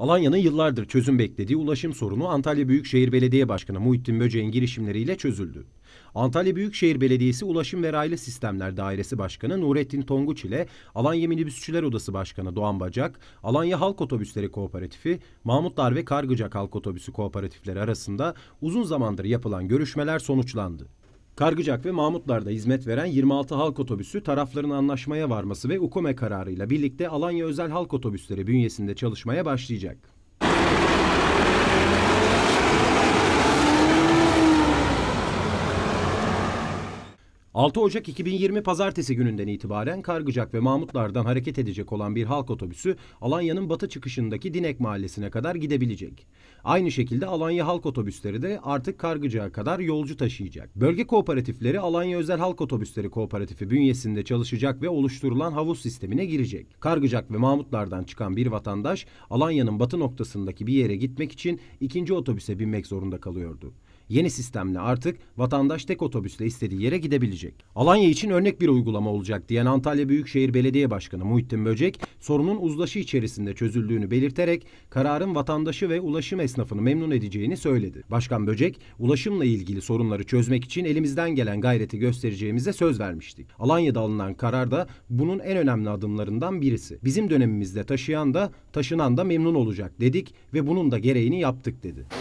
Alanya'nın yıllardır çözüm beklediği ulaşım sorunu Antalya Büyükşehir Belediye Başkanı Muhittin Böceğin girişimleriyle çözüldü. Antalya Büyükşehir Belediyesi Ulaşım ve Raylı Sistemler Dairesi Başkanı Nurettin Tonguç ile Alanya Minibüsçüler Odası Başkanı Doğan Bacak, Alanya Halk Otobüsleri Kooperatifi, Mahmutlar ve Kargıcak Halk Otobüsü Kooperatifleri arasında uzun zamandır yapılan görüşmeler sonuçlandı. Kargıcak ve Mahmutlar'da hizmet veren 26 halk otobüsü tarafların anlaşmaya varması ve UKOME kararıyla birlikte Alanya Özel Halk Otobüsleri bünyesinde çalışmaya başlayacak. 6 Ocak 2020 pazartesi gününden itibaren Kargıcak ve Mahmutlar'dan hareket edecek olan bir halk otobüsü Alanya'nın batı çıkışındaki Dinek Mahallesi'ne kadar gidebilecek. Aynı şekilde Alanya halk otobüsleri de artık Kargıcak'a kadar yolcu taşıyacak. Bölge kooperatifleri Alanya Özel Halk Otobüsleri Kooperatifi bünyesinde çalışacak ve oluşturulan havuz sistemine girecek. Kargıcak ve Mahmutlar'dan çıkan bir vatandaş Alanya'nın batı noktasındaki bir yere gitmek için ikinci otobüse binmek zorunda kalıyordu. Yeni sistemle artık vatandaş tek otobüsle istediği yere gidebilecek. Alanya için örnek bir uygulama olacak diyen Antalya Büyükşehir Belediye Başkanı Muhittin Böcek, sorunun uzlaşı içerisinde çözüldüğünü belirterek kararın vatandaşı ve ulaşım esnafını memnun edeceğini söyledi. Başkan Böcek, ulaşımla ilgili sorunları çözmek için elimizden gelen gayreti göstereceğimize söz vermiştik. Alanya'da alınan karar da bunun en önemli adımlarından birisi. Bizim dönemimizde taşıyan da taşınan da memnun olacak dedik ve bunun da gereğini yaptık dedi.